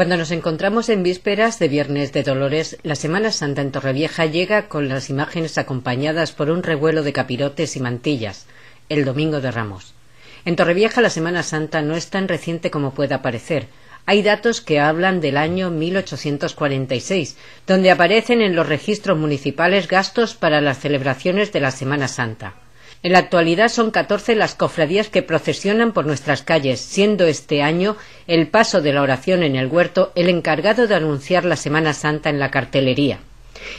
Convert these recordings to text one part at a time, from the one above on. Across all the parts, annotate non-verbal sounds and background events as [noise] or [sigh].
Cuando nos encontramos en vísperas de Viernes de Dolores, la Semana Santa en Torrevieja llega con las imágenes acompañadas por un revuelo de capirotes y mantillas, el Domingo de Ramos. En Torrevieja la Semana Santa no es tan reciente como pueda parecer. Hay datos que hablan del año 1846, donde aparecen en los registros municipales gastos para las celebraciones de la Semana Santa. En la actualidad son catorce las cofradías que procesionan por nuestras calles, siendo este año el paso de la oración en el huerto el encargado de anunciar la Semana Santa en la cartelería.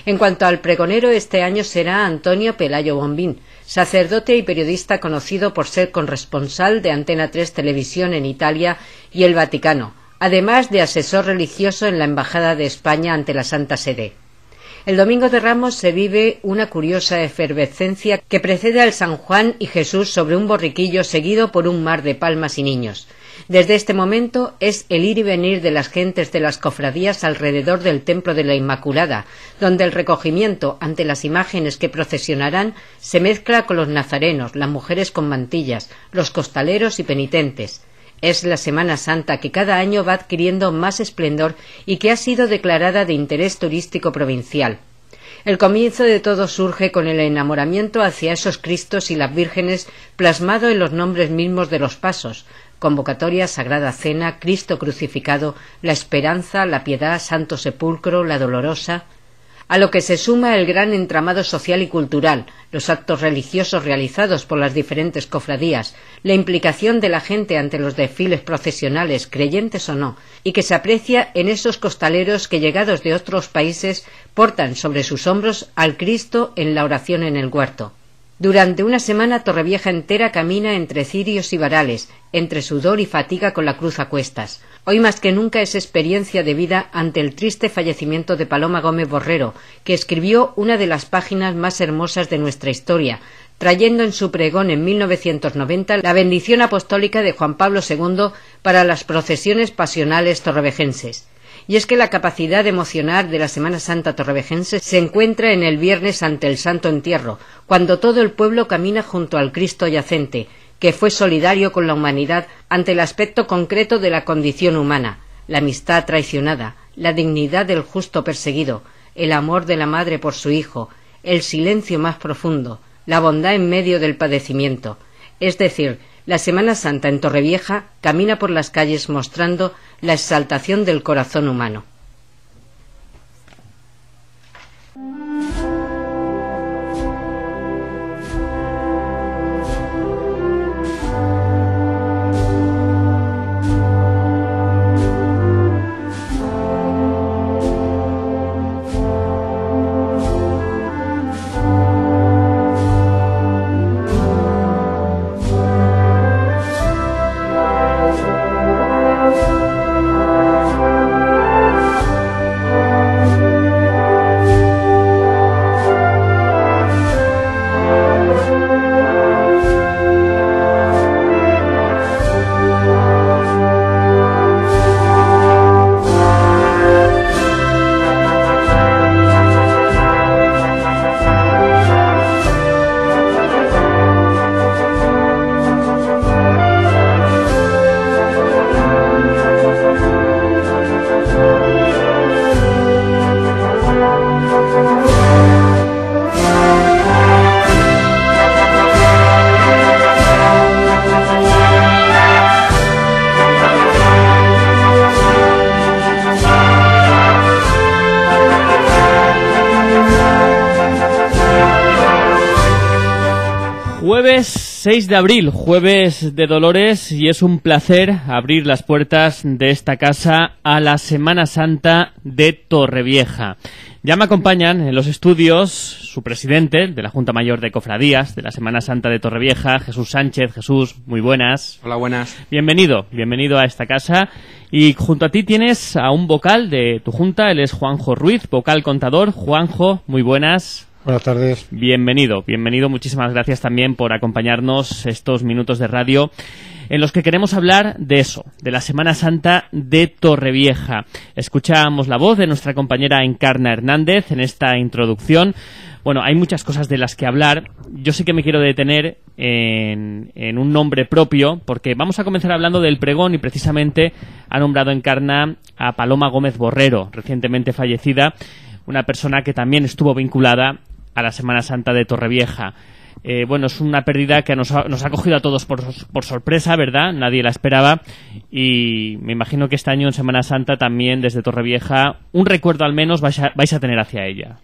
En cuanto al pregonero, este año será Antonio Pelayo Bombín, sacerdote y periodista conocido por ser corresponsal de Antena 3 Televisión en Italia y el Vaticano, además de asesor religioso en la Embajada de España ante la Santa Sede. El Domingo de Ramos se vive una curiosa efervescencia que precede al San Juan y Jesús sobre un borriquillo seguido por un mar de palmas y niños. Desde este momento es el ir y venir de las gentes de las cofradías alrededor del Templo de la Inmaculada, donde el recogimiento ante las imágenes que procesionarán se mezcla con los nazarenos, las mujeres con mantillas, los costaleros y penitentes. Es la Semana Santa que cada año va adquiriendo más esplendor y que ha sido declarada de interés turístico provincial. El comienzo de todo surge con el enamoramiento hacia esos Cristos y las vírgenes plasmado en los nombres mismos de los pasos, convocatoria, sagrada cena, Cristo crucificado, la esperanza, la piedad, santo sepulcro, la dolorosa, a lo que se suma el gran entramado social y cultural, los actos religiosos realizados por las diferentes cofradías, la implicación de la gente ante los desfiles procesionales, creyentes o no, y que se aprecia en esos costaleros que llegados de otros países portan sobre sus hombros al Cristo en la oración en el huerto. Durante una semana Torrevieja entera camina entre cirios y varales, entre sudor y fatiga con la cruz a cuestas. Hoy más que nunca es experiencia de vida ante el triste fallecimiento de Paloma Gómez Borrero, que escribió una de las páginas más hermosas de nuestra historia, trayendo en su pregón en 1990 la bendición apostólica de Juan Pablo II para las procesiones pasionales torrevejenses y es que la capacidad emocional de la Semana Santa torrevejense se encuentra en el viernes ante el Santo Entierro, cuando todo el pueblo camina junto al Cristo yacente, que fue solidario con la humanidad ante el aspecto concreto de la condición humana, la amistad traicionada, la dignidad del justo perseguido, el amor de la madre por su hijo, el silencio más profundo, la bondad en medio del padecimiento, es decir, la Semana Santa en Torrevieja camina por las calles mostrando la exaltación del corazón humano. 6 de abril, jueves de Dolores, y es un placer abrir las puertas de esta casa a la Semana Santa de Torrevieja. Ya me acompañan en los estudios su presidente de la Junta Mayor de Cofradías de la Semana Santa de Torrevieja, Jesús Sánchez. Jesús, muy buenas. Hola, buenas. Bienvenido, bienvenido a esta casa. Y junto a ti tienes a un vocal de tu junta, él es Juanjo Ruiz, vocal contador. Juanjo, muy buenas. Buenas tardes. Bienvenido, bienvenido. Muchísimas gracias también por acompañarnos estos minutos de radio en los que queremos hablar de eso, de la Semana Santa de Torrevieja. Escuchamos la voz de nuestra compañera Encarna Hernández en esta introducción. Bueno, hay muchas cosas de las que hablar. Yo sí que me quiero detener en, en un nombre propio, porque vamos a comenzar hablando del pregón y precisamente ha nombrado Encarna a Paloma Gómez Borrero, recientemente fallecida, una persona que también estuvo vinculada a la Semana Santa de Torrevieja. Eh, bueno, es una pérdida que nos ha, cogido a todos por, sorpresa, ¿verdad? Nadie la esperaba. Y me imagino que este año en Semana Santa también desde Torrevieja, un recuerdo al menos vais a, tener hacia ella.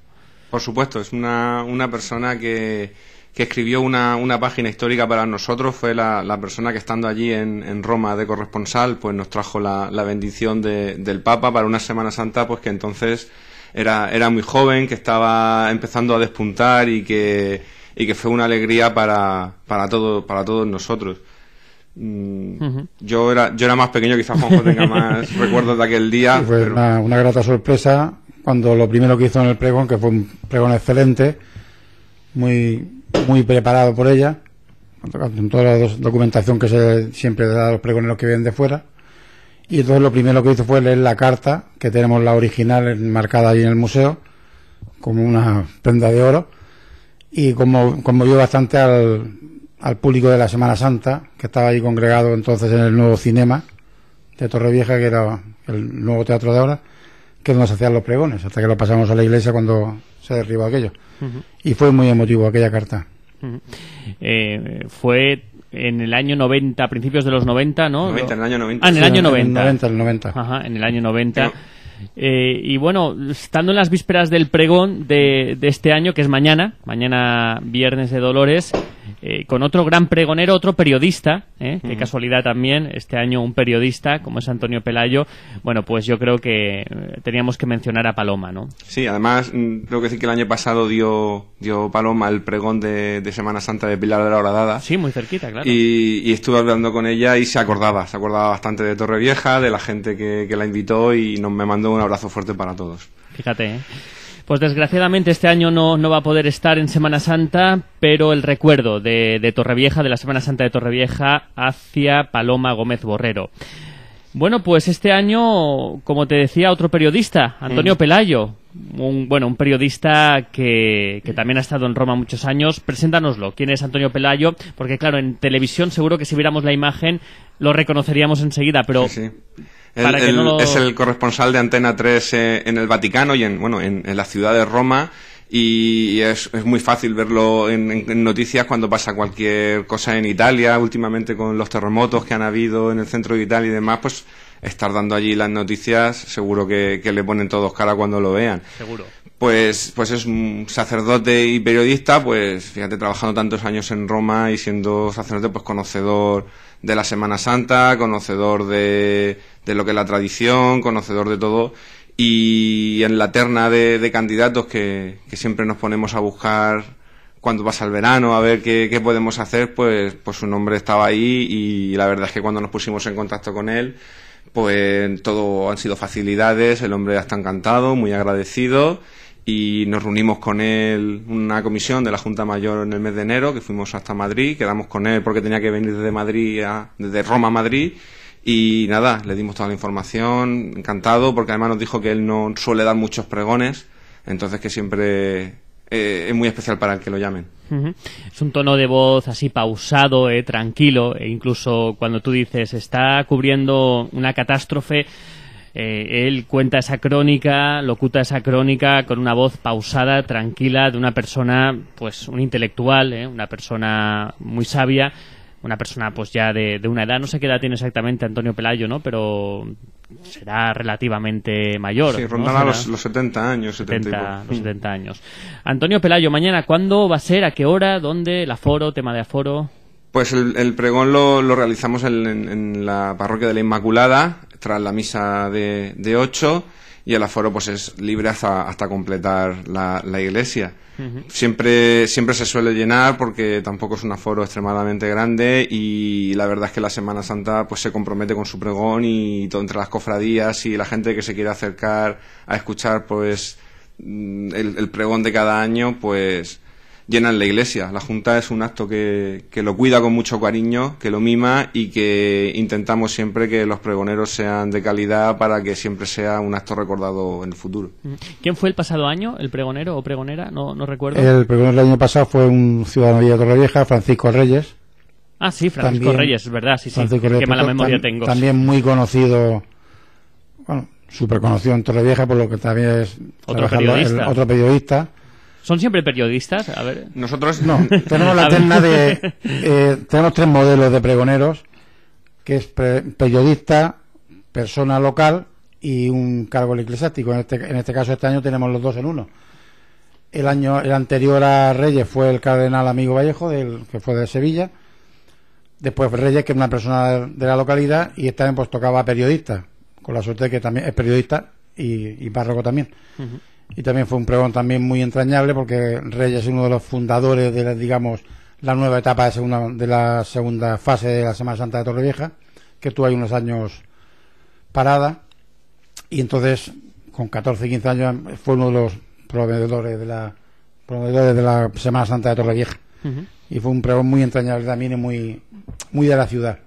Por supuesto, es una, una persona que, que escribió una, una, página histórica para nosotros. Fue la, persona que estando allí en, Roma de corresponsal, pues nos trajo la, la bendición del Papa para una Semana Santa, pues que entonces era, era muy joven, que estaba empezando a despuntar y que, y que fue una alegría para, para, para todos nosotros. Mm, yo, era, yo era más pequeño, quizás Juanjo tenga más [laughs] recuerdos de aquel día. fue una, grata sorpresa cuando lo primero que hizo en el pregón, que fue un pregón excelente, muy, muy preparado por ella, con toda la documentación que se siempre da a los pregoneros que vienen de fuera. Y entonces lo primero que hizo fue leer la carta, que tenemos la original enmarcada ahí en el museo, como una prenda de oro, y como conmovió bastante al, al público de la Semana Santa, que estaba ahí congregado entonces en el nuevo cinema de Torre Vieja que era el nuevo teatro de ahora, que nos donde hacían los pregones, hasta que lo pasamos a la iglesia cuando se derribó aquello. Y fue muy emotivo aquella carta. Eh, fue en el año 90, a principios de los 90, ¿no? en el año 90. Ah, en el año 90. En el 90, 90. Ajá, en el año 90. Eh, y bueno, estando en las vísperas del pregón de, de este año, que es mañana, mañana viernes de Dolores, eh, con otro gran pregonero, otro periodista, ¿eh? qué casualidad también, este año un periodista como es Antonio Pelayo, bueno, pues yo creo que eh, teníamos que mencionar a Paloma, ¿no? Sí, además, mm, creo que decir que el año pasado dio, dio Paloma el pregón de, Semana Santa de Pilar de la Horadada. Sí, muy cerquita, claro. Y, estuve hablando con ella y se acordaba, se acordaba bastante de Torrevieja, de la gente que, la invitó y nos me mandó un abrazo fuerte para todos. Fíjate, ¿eh? Pues desgraciadamente este año no, no va a poder estar en Semana Santa, pero el recuerdo de, Torrevieja, de la Semana Santa de Torrevieja, hacia Paloma Gómez Borrero. Bueno, pues este año, como te decía otro periodista, Antonio mm. Pelayo, un, bueno, un periodista que, que, también ha estado en Roma muchos años. Preséntanoslo. ¿Quién es Antonio Pelayo? Porque, claro, en televisión seguro que si viéramos la imagen lo reconoceríamos enseguida, pero sí. Es el corresponsal de Antena 3 eh, en el Vaticano y en, bueno, en, la ciudad de Roma y es, muy fácil verlo en, noticias cuando pasa cualquier cosa en Italia, últimamente con los terremotos que han habido en el centro de Italia y demás, pues estar dando allí las noticias seguro que, le ponen todos cara cuando lo vean. Seguro. Pues, pues es un sacerdote y periodista, pues fíjate, trabajando tantos años en Roma y siendo sacerdote, pues conocedor de la Semana Santa, conocedor de, de lo que es la tradición, conocedor de todo y en la terna de, candidatos que, siempre nos ponemos a buscar cuando pasa el verano, a ver qué, podemos hacer, pues, pues su nombre estaba ahí y la verdad es que cuando nos pusimos en contacto con él, pues todo han sido facilidades, el hombre está encantado, muy agradecido y nos reunimos con él una comisión de la Junta Mayor en el mes de enero, que fuimos hasta Madrid, quedamos con él porque tenía que venir desde Madrid, desde Roma a Madrid y nada, le dimos toda la información, encantado, porque además nos dijo que él no suele dar muchos pregones, entonces que siempre eh, es muy especial para el que lo llamen. Es un tono de voz así pausado, eh, tranquilo, e incluso cuando tú dices está cubriendo una catástrofe, eh, él cuenta esa crónica, locuta esa crónica con una voz pausada, tranquila, de una persona, pues un intelectual, una persona muy sabia, una persona pues ya de, una edad, no sé qué edad tiene exactamente Antonio Pelayo, ¿no? Pero será relativamente mayor. Sí, rondará los, los, 70 años. los 70 años. Antonio Pelayo, mañana, ¿cuándo va a ser? ¿A qué hora? ¿Dónde? ¿El aforo? ¿Tema de aforo? Pues el, el pregón lo, lo realizamos en, la parroquia de la Inmaculada, tras la misa de, de 8 y el aforo pues es libre hasta, completar la, iglesia. siempre, siempre se suele llenar porque tampoco es un aforo extremadamente grande y la verdad es que la Semana Santa pues se compromete con su pregón y todo entre las cofradías y la gente que se quiere acercar a escuchar pues mm, el, el pregón de cada año pues llenan la iglesia. La Junta es un acto que, lo cuida con mucho cariño, que lo mima y que intentamos siempre que los pregoneros sean de calidad para que siempre sea un acto recordado en el futuro. Mm. ¿Quién fue el pasado año, el pregonero o pregonera? No, recuerdo. El pregonero del año pasado fue un ciudadano de Torrevieja, Francisco Reyes. Ah, sí, Francisco Reyes, es verdad, sí, sí. Qué mala memoria tengo. También muy conocido, bueno, súper conocido en Torrevieja, por lo que también es otro periodista. otro periodista ¿Son siempre periodistas? A ver. Nosotros no. [laughs] Tenemos la terna de. Eh, tenemos tres modelos de pregoneros: que es periodista, persona local y un cargo eclesiástico. En este, en este caso, este año tenemos los dos en uno. El año el anterior a Reyes fue el cardenal amigo Vallejo, del, que fue de Sevilla. Después Reyes, que es una persona de la localidad, y este año pues tocaba periodista, con la suerte de que también es periodista y, párroco también y también fue un pregón también muy entrañable porque Reyes es uno de los fundadores de, digamos, la nueva etapa de, segunda, de la segunda fase de la Semana Santa de Torrevieja, que tuvo ahí unos años parada y entonces con 14, 15 años fue uno de los proveedores de la de la Semana Santa de Torrevieja y fue un pregón muy entrañable también y muy muy de la ciudad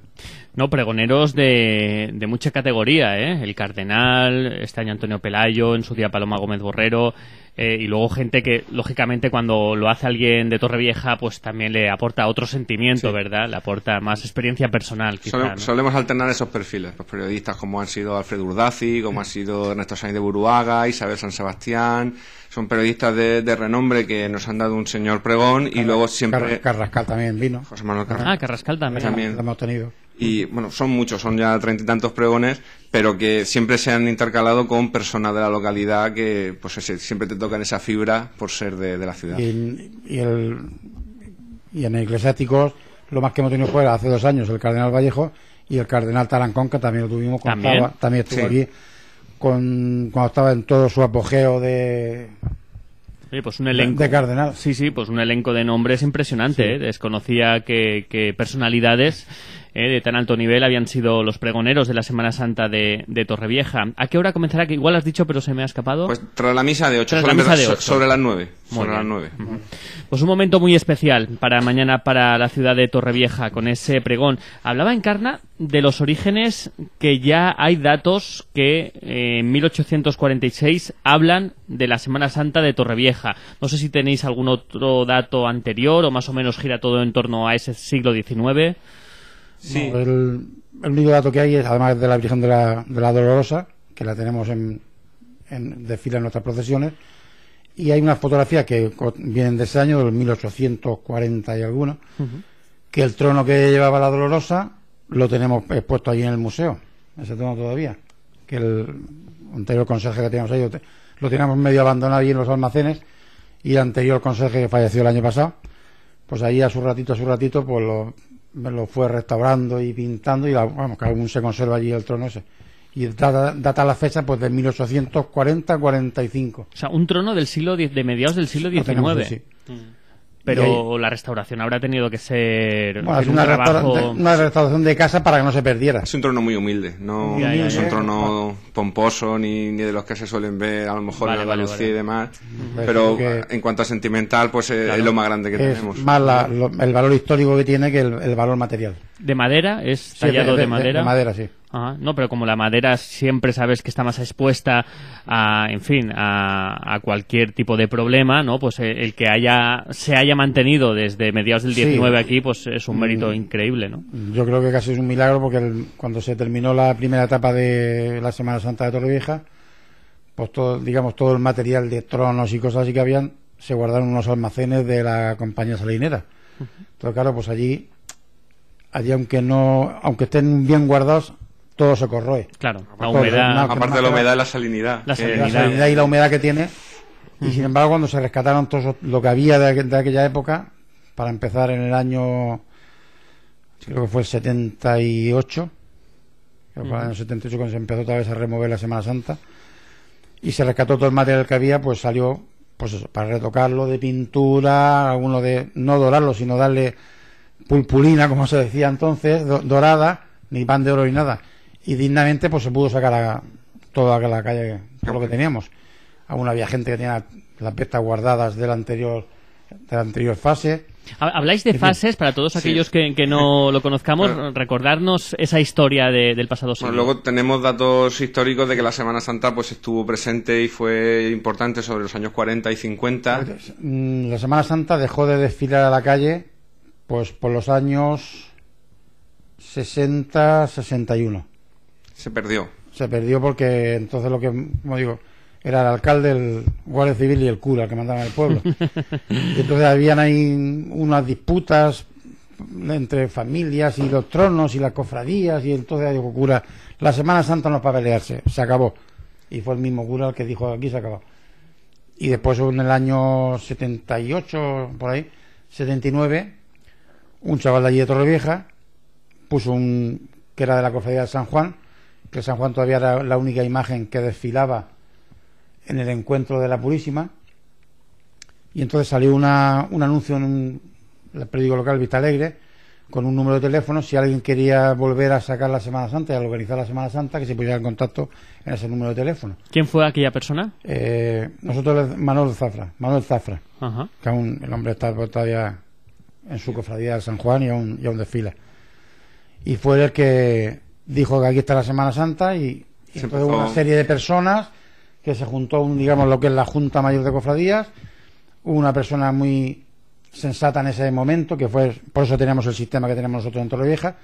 no, pregoneros de, mucha categoría, ¿eh? El Cardenal, este año Antonio Pelayo, en su día Paloma Gómez Borrero, eh, y luego gente que, lógicamente, cuando lo hace alguien de Torrevieja, pues también le aporta otro sentimiento, ¿verdad? Le aporta más experiencia personal, Solemos alternar esos perfiles, los periodistas como han sido Alfredo Urdazi, como han sido Ernesto Sainz de Buruaga, Isabel San Sebastián son periodistas de, renombre que nos han dado un señor pregón y luego siempre Carrascal también vino ah, Carrascal también. también. lo hemos tenido y bueno, son muchos, son ya treinta y tantos pregones, pero que siempre se han intercalado con personas de la localidad que pues siempre te tocan esa fibra por ser de, la ciudad. Y, el, y en Eclesiásticos lo más que hemos tenido fue hace dos años el Cardenal Vallejo y el Cardenal Tarancón, que también lo tuvimos con también, también estuvo con, cuando estaba en todo su apogeo de, pues un elenco. De Cardenal. Sí, sí, pues un elenco de nombres impresionante. ¿eh? Desconocía qué que, personalidades eh, de tan alto nivel habían sido los pregoneros de la Semana Santa de, Torrevieja. ¿A qué hora comenzará? Que igual has dicho, pero se me ha escapado. Pues tras la misa de 8, sobre, las 9. Pues un momento muy especial para mañana para la ciudad de Torrevieja con ese pregón. Hablaba Encarna de los orígenes que ya hay datos que eh, en 1846 hablan de la Semana Santa de Torrevieja. No sé si tenéis algún otro dato anterior o más o menos gira todo en torno a ese siglo XIX el, único dato que hay es, además de la Virgen de la, de la Dolorosa, que la tenemos en, en en nuestras procesiones, y hay unas fotografías que vienen de ese año, del 1840 y alguna, que el trono que llevaba la Dolorosa lo tenemos expuesto allí en el museo, ese trono todavía, que el anterior conseje que teníamos ahí lo, teníamos medio abandonado allí en los almacenes y el anterior conseje que falleció el año pasado, pues ahí a su ratito, a su ratito, pues lo lo fue restaurando y pintando y vamos, que aún se conserva allí el trono ese. Y data, la fecha pues de 1840-45. O sea, un trono del siglo de mediados del siglo XIX pero la restauración habrá tenido que ser un una, trabajo... restauración de casa para que no se perdiera. Es un trono muy humilde, no, es un trono pomposo ni, de los que se suelen ver a lo mejor en la luz y demás, pero en cuanto a sentimental pues eh, es lo más grande que tenemos. Más el valor histórico que tiene que el, valor material. De madera, es tallado de, madera. de madera, sí. No, pero como la madera siempre sabes que está más expuesta a, en fin, a, cualquier tipo de problema, ¿no? Pues eh, el, que haya, se haya mantenido desde mediados del 19 aquí, pues es un mérito mm. increíble, ¿no? Yo creo que casi es un milagro porque cuando se terminó la primera etapa de la Semana Santa de Torrevieja, pues todo, digamos, todo el material de tronos y cosas así que habían, se guardaron unos almacenes de la compañía salinera. Pero claro, pues allí, allí aunque no, aunque estén bien guardados, todo se corroe. Claro, aparte de la humedad, la salinidad. La salinidad. la salinidad. y la humedad que tiene. Y sin embargo, cuando se rescataron todo lo que había de, aquella época, para empezar en el año, creo que fue el 78, creo el 78 cuando se empezó otra vez a remover la Semana Santa, y se rescató todo el material que había, pues salió, pues para retocarlo de pintura, alguno de, no dorarlo, sino darle ...pulpulina como se decía entonces, dorada, ni pan de oro ni nada y dignamente pues se pudo sacar toda la calle, todo lo que teníamos. Aún había gente que tenía las pesta guardadas del anterior de la anterior fase. Habláis de fases, para todos aquellos que, no lo conozcamos, recordarnos esa historia del pasado siglo. luego tenemos datos históricos de que la Semana Santa pues estuvo presente y fue importante sobre los años 40 y 50. Pues, mm, la Semana Santa dejó de desfilar a la calle pues por los años 60-61. Se perdió. Se perdió porque entonces lo que, como digo, era el alcalde, el guardia civil y el cura que mandaban el pueblo. [laughs] y entonces habían ahí unas disputas entre familias y los tronos y las cofradías y entonces dijo cura, la Semana Santa no es para pelearse, se acabó. Y fue el mismo cura el que dijo aquí se acabó. Y después en el año 78, por ahí, 79, un chaval de allí de Torrevieja puso un que era de la cofradía de San Juan, que San Juan todavía era la única imagen que desfilaba en el encuentro de la Purísima. Y entonces salió un anuncio en un, el periódico local Vista Alegre con un número de teléfono si alguien quería volver a sacar la Semana Santa y a organizar la Semana Santa que se pusiera en contacto en ese número de teléfono. ¿Quién fue aquella persona? Eh, nosotros Manuel Zafra, Manuel Zafra, que aún el hombre está pues, todavía en su cofradía de San Juan y y aún desfila. Y fue el que dijo que aquí está la Semana Santa y, se una serie de personas que se juntó, un, digamos, lo que es la Junta Mayor de Cofradías, una persona muy sensata en ese momento, que fue, por eso tenemos el sistema que tenemos nosotros en Torrevieja,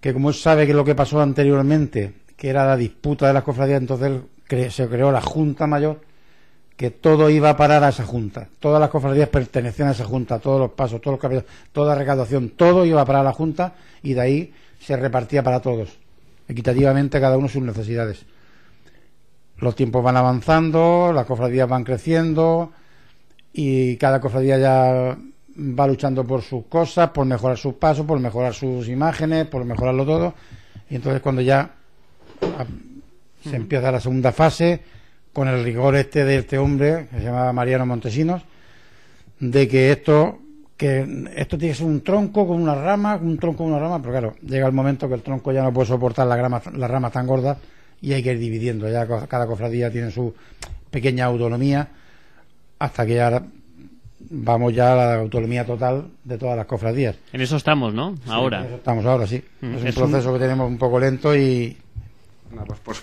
que como él sabe que lo que pasó anteriormente, que era la disputa de las cofradías, entonces se creó la Junta Mayor, que todo iba a parar a esa Junta. Todas las cofradías pertenecían a esa Junta, todos los pasos, todos los capítulos, toda recaudación, todo iba a parar a la Junta y de ahí se repartía para todos equitativamente cada uno sus necesidades. Los tiempos van avanzando, las cofradías van creciendo y cada cofradía ya va luchando por sus cosas, por mejorar sus pasos, por mejorar sus imágenes, por mejorarlo todo. Y entonces cuando ya se empieza la segunda fase, con el rigor este de este hombre, que se llamaba Mariano Montesinos, de que esto que esto tiene que ser un tronco con una rama, un tronco con una rama, pero claro, llega el momento que el tronco ya no puede soportar las ramas, las ramas tan gordas y hay que ir dividiendo. Ya cada cofradía tiene su pequeña autonomía hasta que ya vamos ya a la autonomía total de todas las cofradías. En eso estamos, ¿no? Ahora. estamos ahora, sí. Mm, es, un proceso que tenemos un poco lento y pues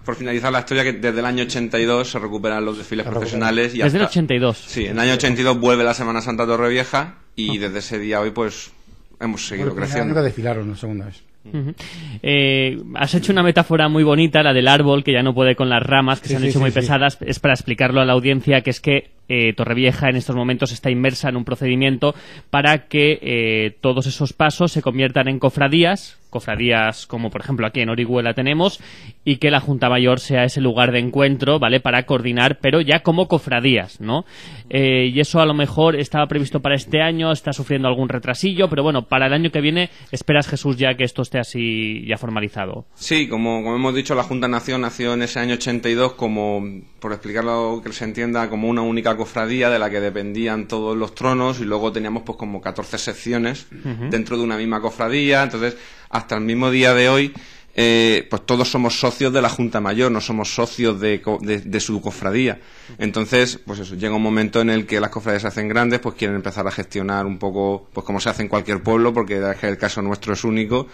por, finalizar la historia, que desde el año 82 se recuperan los desfiles profesionales. Y desde el 82. Sí, en el año 82 vuelve la Semana Santa Torrevieja y ah. desde ese día hoy pues hemos seguido creciendo. desfilaron segunda vez. Eh, has hecho una metáfora muy bonita, la del árbol que ya no puede con las ramas que se han hecho muy pesadas. Es para explicarlo a la audiencia que es que eh, Torrevieja en estos momentos está inmersa en un procedimiento para que eh, todos esos pasos se conviertan en cofradías cofradías como por ejemplo aquí en Orihuela tenemos y que la Junta Mayor sea ese lugar de encuentro, ¿vale? Para coordinar, pero ya como cofradías, ¿no? Eh, y eso a lo mejor estaba previsto para este año, está sufriendo algún retrasillo, pero bueno, para el año que viene esperas Jesús ya que esto esté así ya formalizado. Sí, como, hemos dicho, la Junta Nación nació en ese año 82 como, por explicarlo que se entienda, como una única cofradía de la que dependían todos los tronos y luego teníamos pues como 14 secciones dentro de una misma cofradía, entonces... Hasta hasta el mismo día de hoy, eh, pues todos somos socios de la Junta Mayor, no somos socios de, su cofradía. Entonces, pues eso, llega un momento en el que las cofradías se hacen grandes, pues quieren empezar a gestionar un poco, pues como se hace en cualquier pueblo, porque el caso nuestro es único.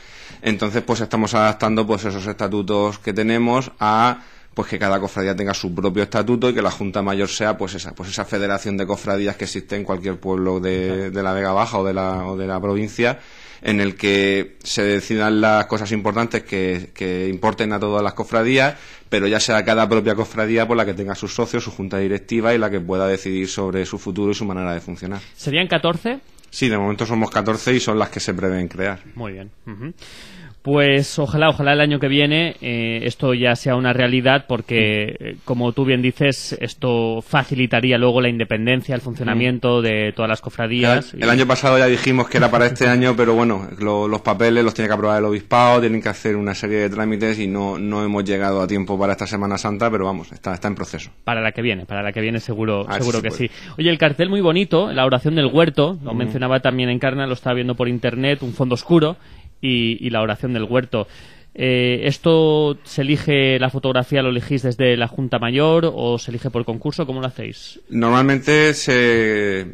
Entonces, pues estamos adaptando pues esos estatutos que tenemos a pues que cada cofradía tenga su propio estatuto y que la Junta Mayor sea pues esa, pues esa federación de cofradías que existe en cualquier pueblo de, de la Vega Baja o de la, o de la provincia en el que se decidan las cosas importantes que, importen a todas las cofradías, pero ya sea cada propia cofradía por la que tenga sus socios, su junta directiva y la que pueda decidir sobre su futuro y su manera de funcionar. ¿Serían 14? Sí, de momento somos 14 y son las que se prevén crear. Muy bien. Pues ojalá, ojalá el año que viene eh, esto ya sea una realidad porque, eh, como tú bien dices, esto facilitaría luego la independencia, el funcionamiento mm. de todas las cofradías. El, año pasado ya dijimos que era para este año, pero bueno, los papeles los tiene que aprobar el obispado, tienen que hacer una serie de trámites y no, no hemos llegado a tiempo para esta Semana Santa, pero vamos, está, está en proceso. Para la que viene, para la que viene seguro, ah, seguro que sí. Oye, el cartel muy bonito, la oración del huerto, lo mm. mencionaba también Encarna, lo estaba viendo por internet, un fondo oscuro y, la oración del huerto. Eh, ¿Esto se elige, la fotografía lo elegís desde la Junta Mayor o se elige por concurso? ¿Cómo lo hacéis? Normalmente se,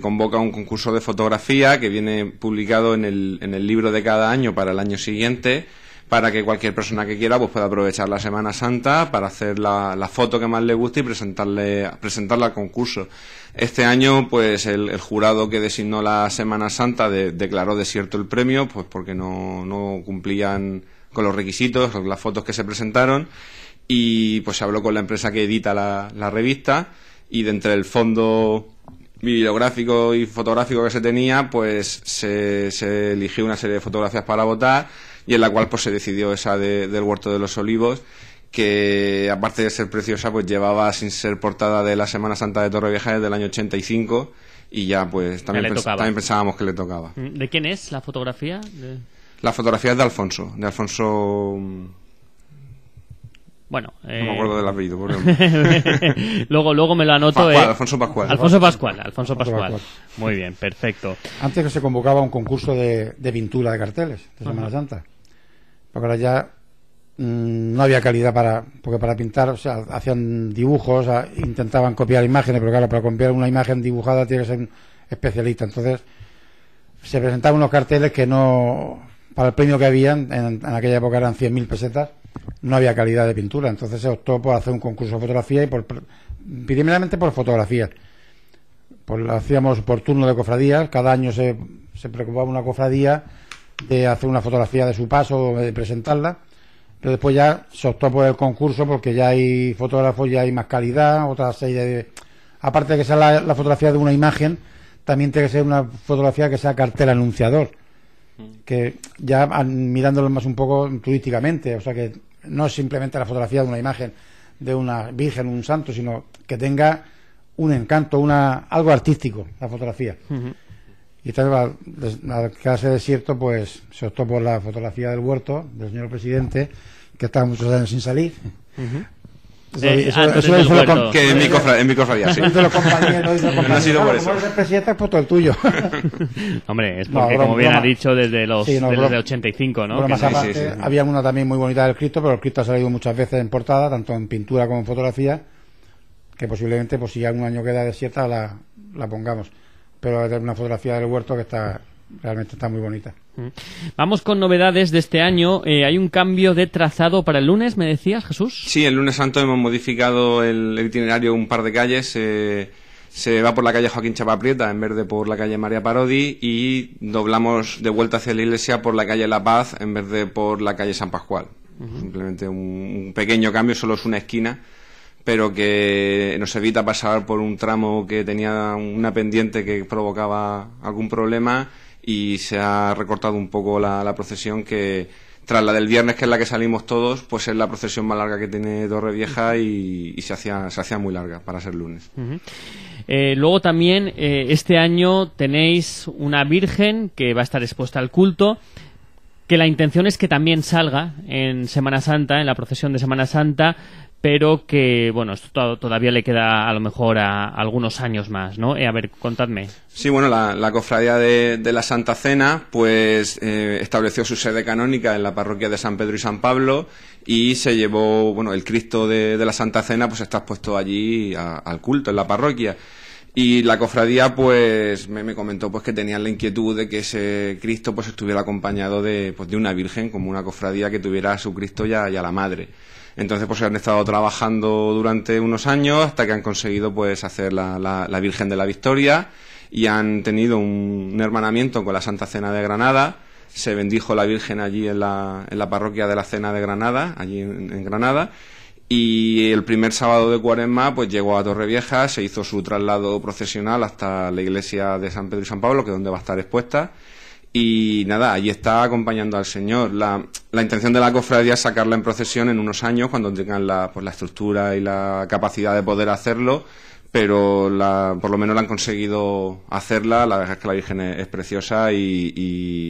convoca un concurso de fotografía que viene publicado en el libro de cada año para el año siguiente para que cualquier persona que quiera pues pueda aprovechar la Semana Santa para hacer la, foto que más le guste y presentarle, presentarla al concurso. Este año, pues el, jurado que designó la Semana Santa declaró desierto el premio, pues porque no, cumplían con los requisitos, las fotos que se presentaron, y pues se habló con la empresa que edita la, revista, y de entre el fondo bibliográfico y fotográfico que se tenía, pues se, se eligió una serie de fotografías para votar, y en la cual pues se decidió esa del Huerto de los Olivos que aparte de ser preciosa pues llevaba sin ser portada de la Semana Santa de Torrevieja desde el año 85 y ya pues también, también pensábamos que le tocaba. Mm, ¿De quién es la fotografía? La fotografía es de Alfonso, de Alfonso... Mm, bueno, no me eh, acuerdo del apellido, por [laughs] luego, luego me lo anoto. Eh. Alfonso Pascual. Alfonso Pascual, Alfonso Pascual. Muy bien, perfecto. Antes que se convocaba un concurso de, de pintura de carteles de Semana Santa porque ahora ya mm, no había calidad para porque para pintar o sea hacían dibujos ah, intentaban copiar imágenes pero claro para copiar una imagen dibujada tiene que ser un especialista entonces se presentaban unos carteles que no para el premio que habían en, aquella época eran 100.000 pesetas no había calidad de pintura entonces se optó por hacer un concurso de fotografía y por primeramente por fotografía... pues lo hacíamos por turno de cofradías cada año se, se preocupaba una cofradía de hacer una fotografía de su paso, de presentarla, pero después ya se optó por el concurso porque ya hay fotógrafos, ya hay más calidad, otra serie de... Aparte de que sea la, fotografía de una imagen, también tiene que ser una fotografía que sea cartel anunciador, que ya mirándolo más un poco turísticamente, o sea que no es simplemente la fotografía de una imagen de una virgen, un santo, sino que tenga un encanto, una algo artístico la fotografía. Y vez clase de desierto pues se optó por la fotografía del huerto del señor presidente, que estaba muchos años sin salir. Eso, Que en mi cofradía, en sí. [laughs] no, ha sido por eso. Como puesto el tuyo. [laughs] Hombre, es porque, como bien ha dicho, desde los sí, desde 85, ¿no? Que había una también muy bonita del Cristo, pero el Cristo ha salido muchas veces en portada, tanto en pintura como en fotografía, que posiblemente, pues si algún año queda desierta, la, la pongamos pero es una fotografía del huerto que está realmente está muy bonita. Mm. Vamos con novedades de este año. Eh, hay un cambio de trazado para el lunes, me decías, Jesús. Sí, el lunes santo hemos modificado el, itinerario un par de calles. Eh, se va por la calle Joaquín Chapaprieta en vez de por la calle María Parodi y doblamos de vuelta hacia la iglesia por la calle La Paz en vez de por la calle San Pascual. Simplemente un pequeño cambio, solo es una esquina pero que nos evita pasar por un tramo que tenía una pendiente que provocaba algún problema y se ha recortado un poco la, procesión que tras la del viernes que es la que salimos todos pues es la procesión más larga que tiene Torrevieja y, y se hacía se hacía muy larga para ser lunes eh, luego también eh, este año tenéis una virgen que va a estar expuesta al culto que la intención es que también salga en Semana Santa, en la procesión de Semana Santa, pero que, bueno, esto todavía le queda a lo mejor a, algunos años más, ¿no? Eh, a ver, contadme. Sí, bueno, la, cofradía de, la Santa Cena, pues eh, estableció su sede canónica en la parroquia de San Pedro y San Pablo y se llevó, bueno, el Cristo de, la Santa Cena, pues está expuesto allí al culto, en la parroquia. Y la cofradía, pues, me, comentó pues que tenían la inquietud de que ese Cristo pues estuviera acompañado de, pues, de una Virgen, como una cofradía que tuviera a su Cristo ya y a la Madre. Entonces, pues han estado trabajando durante unos años hasta que han conseguido, pues, hacer la, Virgen de la Victoria y han tenido un, hermanamiento con la Santa Cena de Granada. Se bendijo la Virgen allí en la, parroquia de la Cena de Granada, allí en, Granada. Y el primer sábado de Cuaresma, pues llegó a Torrevieja, se hizo su traslado procesional hasta la iglesia de San Pedro y San Pablo, que es donde va a estar expuesta y nada, allí está acompañando al Señor. La, la, intención de la cofradía es sacarla en procesión en unos años, cuando tengan la, pues, la estructura y la capacidad de poder hacerlo, pero la, por lo menos la han conseguido hacerla. La verdad es que la Virgen es, preciosa y,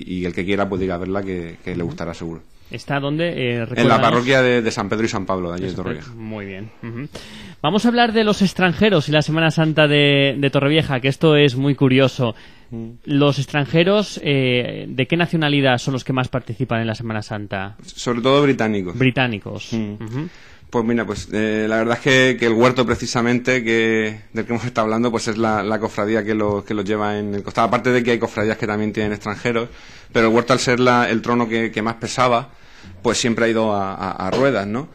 y, el que quiera puede ir a verla, que, le gustará seguro. ¿Está dónde? Eh, en la parroquia de, San Pedro y San Pablo, de allí de Torrevieja. Muy bien. Vamos a hablar de los extranjeros y la Semana Santa de, de Torrevieja, que esto es muy curioso. Los extranjeros, eh, ¿de qué nacionalidad son los que más participan en la Semana Santa? Sobre todo británicos. Británicos. Pues mira, pues eh, la verdad es que, el huerto precisamente del que hemos estado hablando pues es la, cofradía que los lleva en el costado. Aparte de que hay cofradías que también tienen extranjeros, pero el huerto al ser el trono que, más pesaba, pues siempre ha ido a ruedas, ¿no?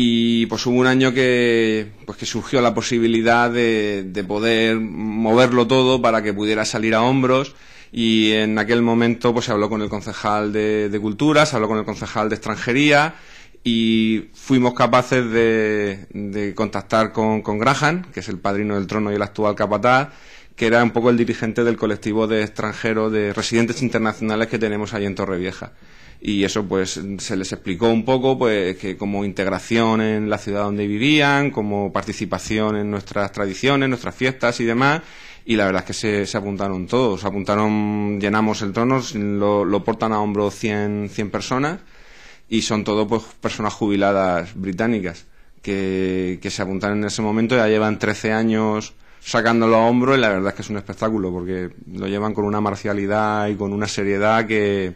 Y pues hubo un año que, pues que surgió la posibilidad de, de poder moverlo todo para que pudiera salir a hombros y en aquel momento pues se habló con el concejal de, culturas, cultura, se habló con el concejal de extranjería y fuimos capaces de, contactar con, con Graham, que es el padrino del trono y el actual capataz, que era un poco el dirigente del colectivo de extranjeros, de residentes internacionales que tenemos ahí en Torrevieja y eso pues se les explicó un poco pues que como integración en la ciudad donde vivían, como participación en nuestras tradiciones, nuestras fiestas y demás y la verdad es que se, apuntaron todos, apuntaron, llenamos el trono, lo, lo portan a hombro 100, 100 personas y son todo pues personas jubiladas británicas que, que se apuntaron en ese momento, ya llevan 13 años sacándolo a hombro y la verdad es que es un espectáculo porque lo llevan con una marcialidad y con una seriedad que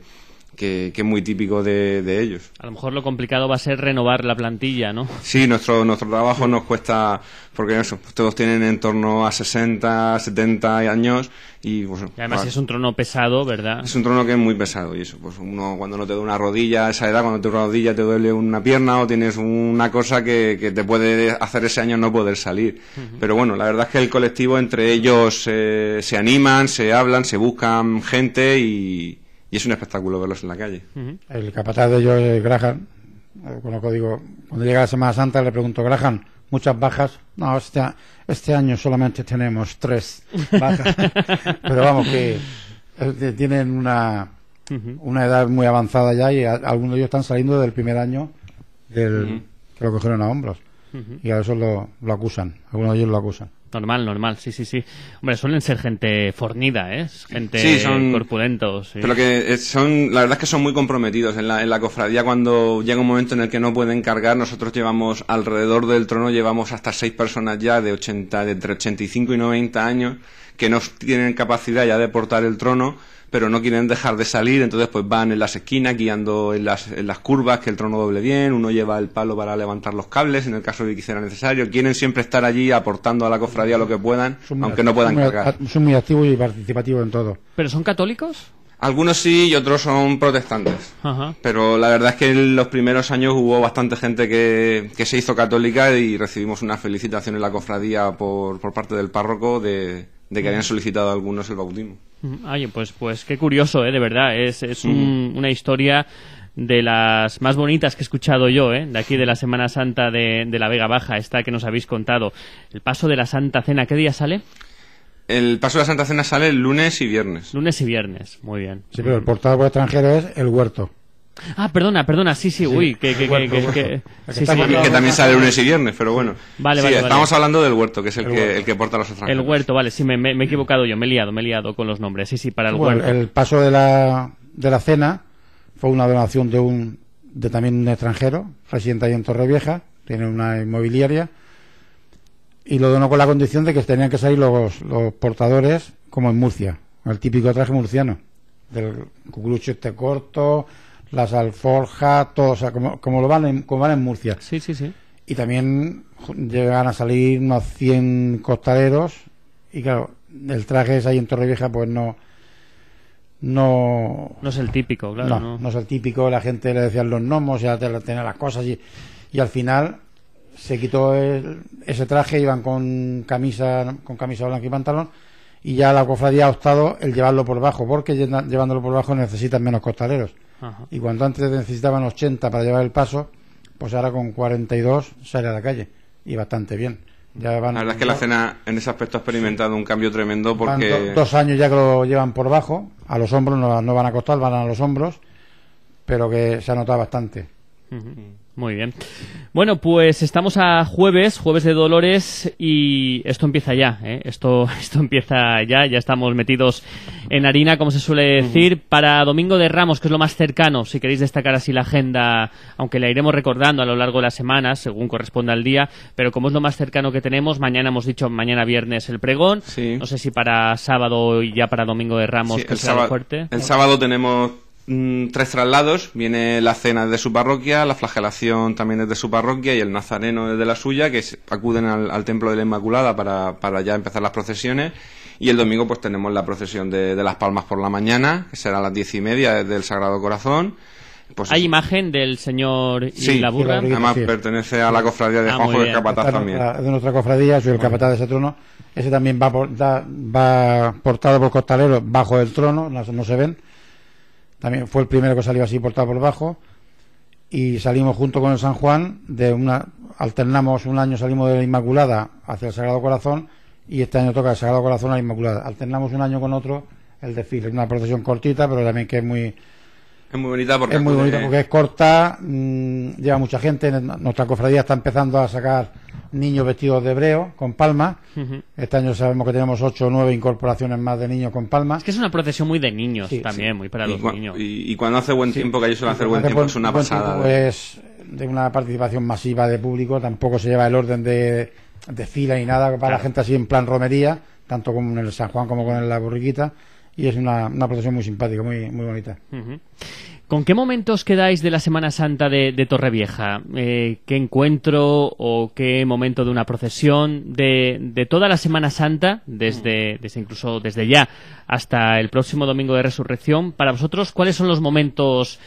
que, es muy típico de, ellos. A lo mejor lo complicado va a ser renovar la plantilla, ¿no? Sí, nuestro, nuestro trabajo nos cuesta, porque todos tienen en torno a 60, 70 años y, además es un trono pesado, ¿verdad? Es un trono que es muy pesado y eso, pues uno cuando no te duele una rodilla, a esa edad, cuando tu una rodilla te duele una pierna o tienes una cosa que, te puede hacer ese año no poder salir. Pero bueno, la verdad es que el colectivo entre ellos eh, se animan, se hablan, se buscan gente y, y es un espectáculo verlos en la calle. El capataz de ellos Graham, eh, con lo cuando llega la Semana Santa le pregunto, Graham, muchas bajas. No, este, este año solamente tenemos tres bajas. [laughs] Pero vamos, que eh, tienen una, edad muy avanzada ya y algunos de ellos están saliendo del primer año del, que lo cogieron a hombros. Y a eso lo, lo acusan, algunos de ellos lo acusan. Normal, normal, sí, sí, sí. Hombre, suelen ser gente fornida, ¿eh? Gente son, corpulentos. Sí. Pero que son, la verdad es que son muy comprometidos. En la, en la cofradía, cuando llega un momento en el que no pueden cargar, nosotros llevamos alrededor del trono, llevamos hasta seis personas ya de 80, de entre 85 y 90 años, que no tienen capacidad ya de portar el trono pero no quieren dejar de salir, entonces pues van en las esquinas, guiando en las, en las curvas, que el trono doble bien, uno lleva el palo para levantar los cables en el caso de que sea necesario, quieren siempre estar allí aportando a la cofradía lo que puedan, aunque no puedan cargar. Son muy activos y participativos en todo. ¿Pero son católicos? Algunos sí y otros son protestantes. Pero la verdad es que en los primeros años hubo bastante gente que, que se hizo católica y recibimos una felicitación en la cofradía por, por parte del párroco de, de que habían mm. solicitado algunos el bautismo. Mm, oye, pues, pues qué curioso, ¿eh? de verdad. Es, es mm. una historia de las más bonitas que he escuchado yo, ¿eh? de aquí de la Semana Santa de, la Vega Baja, esta que nos habéis contado. El paso de la Santa Cena, ¿qué día sale? El paso de la Santa Cena sale el lunes y viernes. Lunes y viernes, muy bien. Sí, pero el portavoz extranjero es el huerto. Ah, perdona, perdona, sí, sí, uy, que, también sale lunes y viernes, pero bueno. Vale, vale, Estamos hablando del huerto, que es el, que, el que porta los El huerto, vale, sí, me, he equivocado yo, me he liado, me he liado con los nombres. Sí, sí, para el bueno, El paso de la, de la cena fue una donación de un de también un extranjero, residente ahí en Torrevieja, tiene una inmobiliaria, y lo donó con la condición de que tenían que salir los, los portadores como en Murcia, el típico traje murciano, del cucurucho este corto las alforjas, todo, o sea, como, como, lo van en, como van en Murcia. Sí, sí, sí. Y también llegan a salir unos 100 costaleros y claro, el traje es ahí en Torrevieja, pues no... No, no es el típico, claro. No, no, es el típico, la gente le decía los gnomos, ya tenía las cosas y, al final se quitó ese traje, iban con camisa, con camisa blanca y pantalón, y ya la cofradía ha optado el llevarlo por bajo, porque llevándolo por bajo necesitan menos costaleros. Y cuando antes necesitaban 80 para llevar el paso, pues ahora con 42 sale a la calle. Y bastante bien. Ya van, la verdad es que la cena en ese aspecto ha experimentado un cambio tremendo porque... dos años ya que lo llevan por bajo, a los hombros no, van a costar, van a los hombros, pero que se ha notado bastante. Muy bien. Bueno, pues estamos a jueves, jueves de Dolores, y esto empieza ya, ¿eh? esto, [laughs] esto empieza ya, ya estamos metidos en harina, como se suele decir, para Domingo de Ramos, que es lo más cercano, si queréis destacar así la agenda, aunque la iremos recordando a lo largo de la semana, según corresponda al día, pero como es lo más cercano que tenemos, mañana hemos dicho, mañana viernes el pregón, no sé si para sábado y ya para Domingo de Ramos, que fuerte. El sábado tenemos Mm, tres traslados. Viene la cena desde su parroquia, la flagelación también desde su parroquia y el nazareno desde la suya, que acuden al, templo de la Inmaculada para, ya empezar las procesiones. Y el domingo pues tenemos la procesión de, las palmas por la mañana, que será a las diez y media desde el Sagrado Corazón. Pues Hay imagen del señor y la burra. Además pertenece a la ah, cofradía de ah, Juanjo, capataz también. de nuestra cofradía, soy el capataz de ese trono. Ese también va, va portado por costaleros bajo el trono, no se ven también fue el primero que salió así portado por bajo. Y salimos junto con el San Juan, de una, alternamos un año salimos de la Inmaculada hacia el Sagrado Corazón y este año toca el Sagrado Corazón a la Inmaculada. Alternamos un año con otro el desfile, una procesión cortita, pero también que es muy es muy bonita porque es, corta, mm, lleva mucha gente. Nuestra cofradía está empezando a sacar niños vestidos de hebreo con palmas. Este año sabemos que tenemos ocho o nueve incorporaciones más de niños con palmas. Es que es una procesión muy de niños también, muy para los niños. Y, cuando hace buen tiempo, que ellos suelen hacer buen tiempo, es una pasada. ¿eh? Es de una participación masiva de público, tampoco se lleva el orden de, fila ni nada para la gente así en plan romería, tanto como en el San Juan como con la burriquita y es una, procesión muy simpática, muy, muy bonita. ¿Con qué momentos quedáis de la Semana Santa de, Torrevieja? Eh, ¿Qué encuentro o qué momento de una procesión de, de toda la Semana Santa, desde, mm. desde, incluso desde ya hasta el próximo domingo de Resurrección? Para vosotros, ¿cuáles son los momentos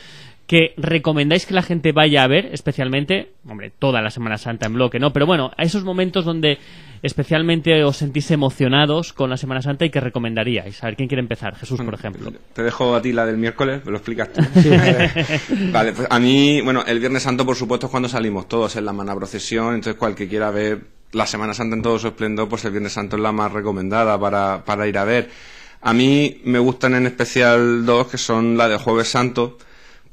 que recomendáis que la gente vaya a ver, especialmente, hombre, toda la Semana Santa en bloque, ¿no? Pero bueno, a esos momentos donde especialmente os sentís emocionados con la Semana Santa y que recomendaríais. A ver, ¿quién quiere empezar? Jesús, por ejemplo. Te dejo a ti la del miércoles, me lo explicas tú. [laughs] vale, pues a mí, bueno, el Viernes Santo, por supuesto, es cuando salimos todos en la mana procesión, entonces cualquiera que quiera ver la Semana Santa en todo su esplendor, pues el Viernes Santo es la más recomendada para, para ir a ver. A mí me gustan en especial dos, que son la de Jueves Santo,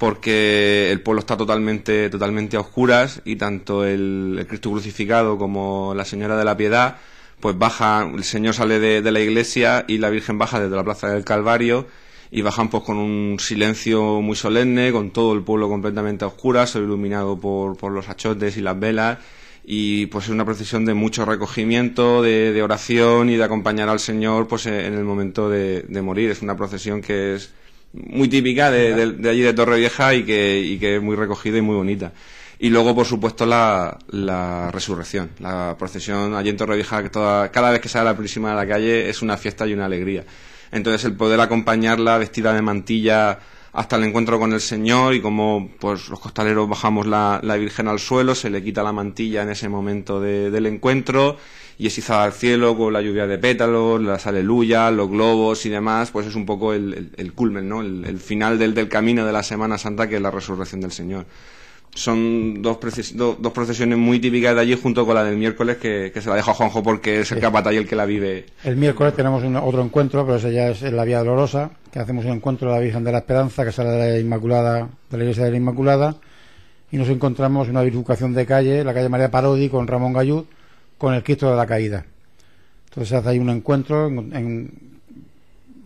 porque el pueblo está totalmente, totalmente a oscuras y tanto el, Cristo crucificado como la Señora de la Piedad, pues bajan, el Señor sale de, la iglesia y la Virgen baja desde la Plaza del Calvario y bajan pues con un silencio muy solemne, con todo el pueblo completamente a oscuras, iluminado por, los achotes y las velas y pues es una procesión de mucho recogimiento, de, oración y de acompañar al Señor pues en el momento de morir. Es una procesión que es muy típica de, allí de Torre y que, y que es muy recogida y muy bonita. Y luego, por supuesto, la, la resurrección. La procesión allí en Torrevieja, toda, cada vez que sale la próxima de la calle, es una fiesta y una alegría. Entonces, el poder acompañarla vestida de mantilla hasta el encuentro con el Señor y como pues, los costaleros bajamos la, Virgen al suelo, se le quita la mantilla en ese momento del encuentro y es izada al cielo con la lluvia de pétalos, las aleluyas, los globos y demás, pues es un poco el, culmen, ¿no? el, final del camino de la Semana Santa que es la resurrección del Señor son dos, procesiones muy típicas de allí junto con la del miércoles que, se la deja a Juanjo porque es el sí. y el que la vive. El miércoles tenemos otro encuentro, pero ese ya es en la Vía Dolorosa, que hacemos un encuentro de la Virgen de la Esperanza que sale de la Inmaculada, de la Iglesia de la Inmaculada y nos encontramos en una bifurcación de calle, la calle María Parodi con Ramón Gallud, con el Cristo de la Caída. Entonces se hace ahí un encuentro,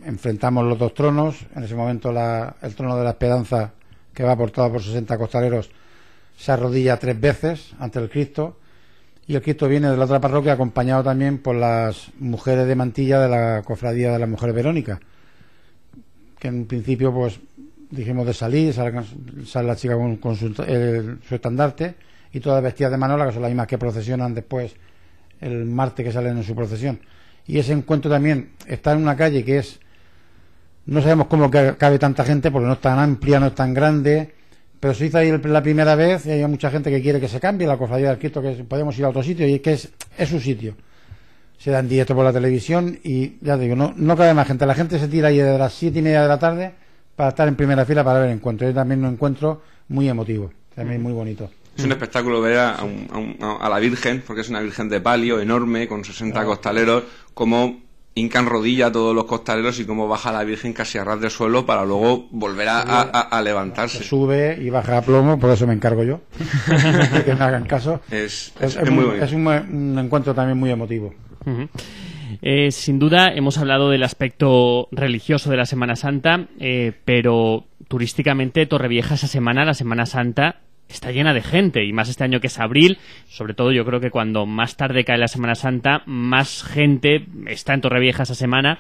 enfrentamos los dos tronos, en ese momento el trono de la Esperanza que va aportado por 60 costaleros se arrodilla tres veces ante el Cristo y el Cristo viene de la otra parroquia acompañado también por las mujeres de mantilla de la cofradía de la mujer Verónica que en principio pues dijimos de salir sale, la chica con, su, estandarte y todas vestidas de manola que son las mismas que procesionan después el martes que salen en su procesión y ese encuentro también está en una calle que es no sabemos cómo cabe tanta gente porque no es tan amplia no es tan grande pero se hizo ahí la primera vez y hay mucha gente que quiere que se cambie la cofradía del Cristo, que podemos ir a otro sitio y es que es, es su sitio. Se dan directo por la televisión y ya te digo, no, no cabe más gente. La gente se tira ahí de las siete y media de la tarde para estar en primera fila para ver el encuentro. Yo también un encuentro muy emotivo, también muy bonito. Es un espectáculo ver a, a, la Virgen, porque es una Virgen de palio enorme, con 60 costaleros, como ...incan rodilla a todos los costaleros y cómo baja la Virgen casi a ras del suelo para luego volver a, levantarse. sube y baja a plomo, por eso me encargo yo, [laughs] que hagan caso. Es, un, encuentro también muy emotivo. Eh, sin duda hemos hablado del aspecto religioso de la Semana Santa, eh, pero turísticamente Torrevieja esa semana, la Semana Santa, está llena de gente y más este año que es abril, sobre todo yo creo que cuando más tarde cae la Semana Santa, más gente está en Torrevieja esa semana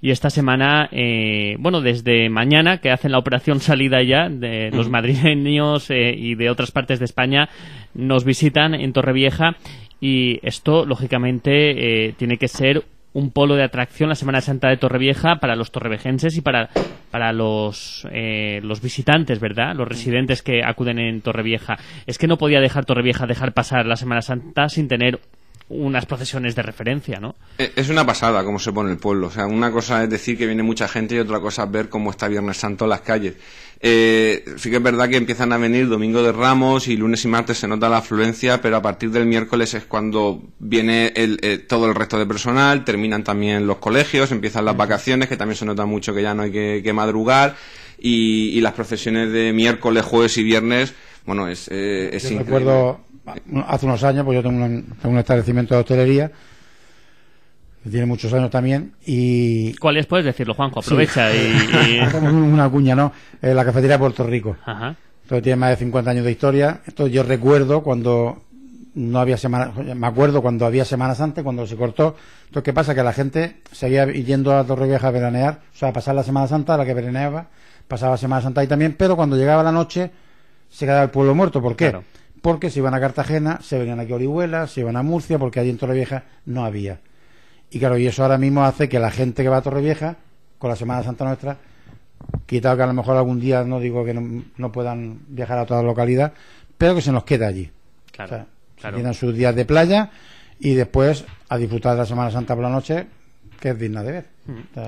y esta semana, eh, bueno, desde mañana que hacen la operación salida ya de los mm. madrileños eh, y de otras partes de España, nos visitan en Torrevieja y esto lógicamente eh, tiene que ser un polo de atracción la Semana Santa de Torrevieja para los torrevejenses y para, para los, eh, los visitantes, ¿verdad? Los residentes que acuden en Torrevieja. Es que no podía dejar Torrevieja dejar pasar la Semana Santa sin tener unas procesiones de referencia, ¿no? Eh, es una pasada como se pone el pueblo. O sea, una cosa es decir que viene mucha gente y otra cosa es ver cómo está Viernes Santo en las calles. Eh, sí que es verdad que empiezan a venir Domingo de Ramos y lunes y martes se nota la afluencia, pero a partir del miércoles es cuando viene eh, todo el resto de personal, terminan también los colegios, empiezan las vacaciones, que también se nota mucho que ya no hay que, madrugar, y, las procesiones de miércoles, jueves y viernes, bueno, es, es increíble hace unos años, pues yo tengo un, establecimiento de hostelería que tiene muchos años también y... es? puedes decirlo, Juanjo? Aprovecha y... [laughs] una cuña, ¿no? Eh, la cafetería de Puerto Rico. Entonces tiene más de 50 años de historia. Entonces yo recuerdo cuando no había semana, me acuerdo cuando había semanas antes, cuando se cortó. Entonces, ¿qué pasa? Que la gente seguía yendo a Torre Vieja a veranear, o sea, a pasar la Semana Santa, a la que veraneaba, pasaba Semana Santa ahí también, pero cuando llegaba la noche se quedaba el pueblo muerto. ¿Por qué? porque si van a Cartagena, se venían aquí a Orihuela, se iban a Murcia, porque allí en Torrevieja no había. Y claro, y eso ahora mismo hace que la gente que va a Torrevieja, con la Semana Santa Nuestra, quitado que a lo mejor algún día no digo que no, puedan viajar a toda la localidad, pero que se nos quede allí. Claro, o sus días de playa y después a disfrutar de la Semana Santa por la noche, que es digna de ver.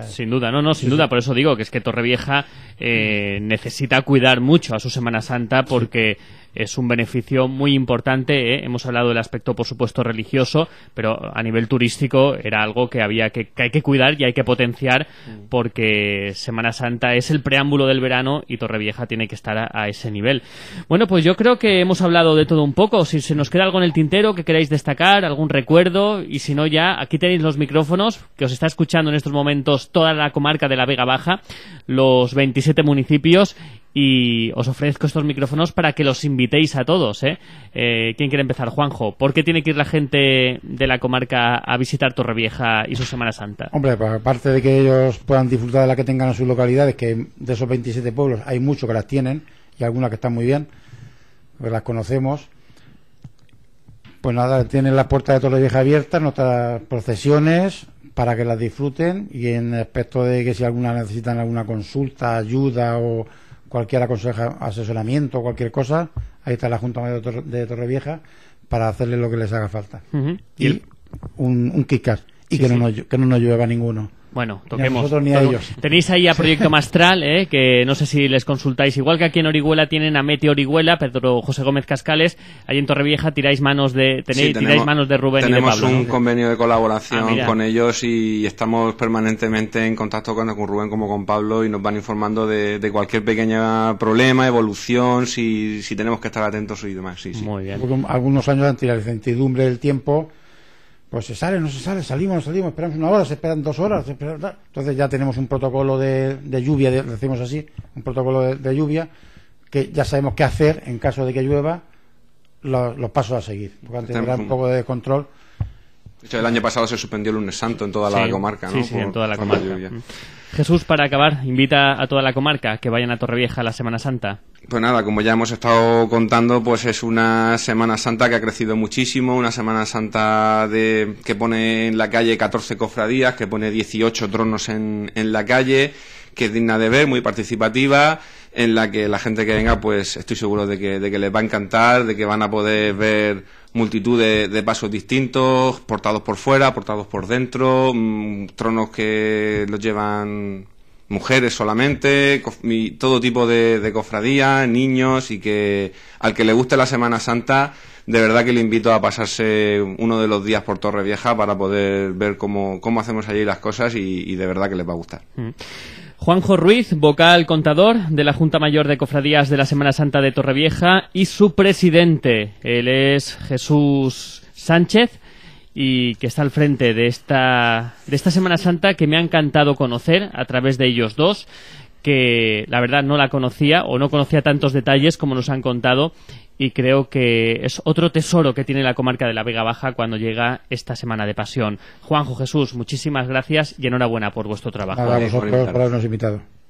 Sin duda, no, no, sin duda. Por eso digo que es que Torrevieja eh, necesita cuidar mucho a su Semana Santa porque es un beneficio muy importante. Eh. Hemos hablado del aspecto, por supuesto, religioso, pero a nivel turístico era algo que había que, hay que cuidar y hay que potenciar mm. porque Semana Santa es el preámbulo del verano y Torrevieja tiene que estar a, a, ese nivel. Bueno, pues yo creo que hemos hablado de todo un poco. Si se nos queda algo en el tintero que queráis destacar, algún recuerdo, y si no ya, aquí tenéis los micrófonos que os está escuchando en estos momentos momentos toda la comarca de la Vega Baja, los 27 municipios y os ofrezco estos micrófonos para que los invitéis a todos. ¿eh? ¿eh? quién quiere empezar? Juanjo, ¿por qué tiene que ir la gente de la comarca a visitar Torrevieja y su Semana Santa? Hombre, aparte de que ellos puedan disfrutar de la que tengan en sus localidades, que de esos 27 pueblos hay muchos que las tienen y algunas que están muy bien, pues las conocemos. Pues nada, tienen las puertas de Torrevieja abiertas, nuestras procesiones, para que las disfruten y en el aspecto de que si alguna necesitan alguna consulta, ayuda o cualquier aconseja, asesoramiento, cualquier cosa, ahí está la Junta Mayor de, Torre, Torrevieja para hacerle lo que les haga falta. Y, un, un Y que, no que no nos llueva ninguno. Bueno, toquemos. Tenéis ahí a [laughs] Proyecto Mastral, eh, que no sé si les consultáis. Igual que aquí en Orihuela tienen a Mete Orihuela, Pedro José Gómez Cascales, ahí en Torrevieja tiráis manos de, tenéis, manos de Rubén y de Pablo, un convenio de colaboración ah, con ellos y estamos permanentemente en contacto con, con, Rubén como con Pablo y nos van informando de, cualquier pequeño problema, evolución, si, si tenemos que estar atentos y demás. Sí, sí. Muy bien. algunos años ante la incertidumbre del tiempo pues se sale, no se sale, salimos, salimos, esperamos una hora, se esperan dos horas, entonces ya tenemos un protocolo de, lluvia, decimos así, un protocolo de, lluvia que ya sabemos qué hacer en caso de que llueva, los pasos a seguir, porque antes un poco de control el año pasado se suspendió el lunes santo en toda la comarca, la mm. Jesús, para acabar, invita a toda la comarca que vayan a Torrevieja la Semana Santa. Pues nada, como ya hemos estado contando, pues es una Semana Santa que ha crecido muchísimo, una Semana Santa de, que pone en la calle 14 cofradías, que pone 18 tronos en, en la calle, que es digna de ver, muy participativa, en la que la gente que venga, pues estoy seguro de que, de que les va a encantar, de que van a poder ver multitud de, pasos distintos, portados por fuera, portados por dentro, mm, tronos que los llevan mujeres solamente, todo tipo de, cofradías, niños y que al que le guste la Semana Santa, de verdad que le invito a pasarse uno de los días por Torre Vieja para poder ver cómo, cómo hacemos allí las cosas y, de verdad que les va a gustar. Mm. Juanjo Ruiz, vocal contador de la Junta Mayor de Cofradías de la Semana Santa de Torrevieja y su presidente. Él es Jesús Sánchez y que está al frente de esta, de esta Semana Santa que me ha encantado conocer a través de ellos dos que la verdad no la conocía o no conocía tantos detalles como nos han contado y creo que es otro tesoro que tiene la comarca de la Vega Baja cuando llega esta semana de pasión. Juanjo Jesús, muchísimas gracias y enhorabuena por vuestro trabajo. invitado.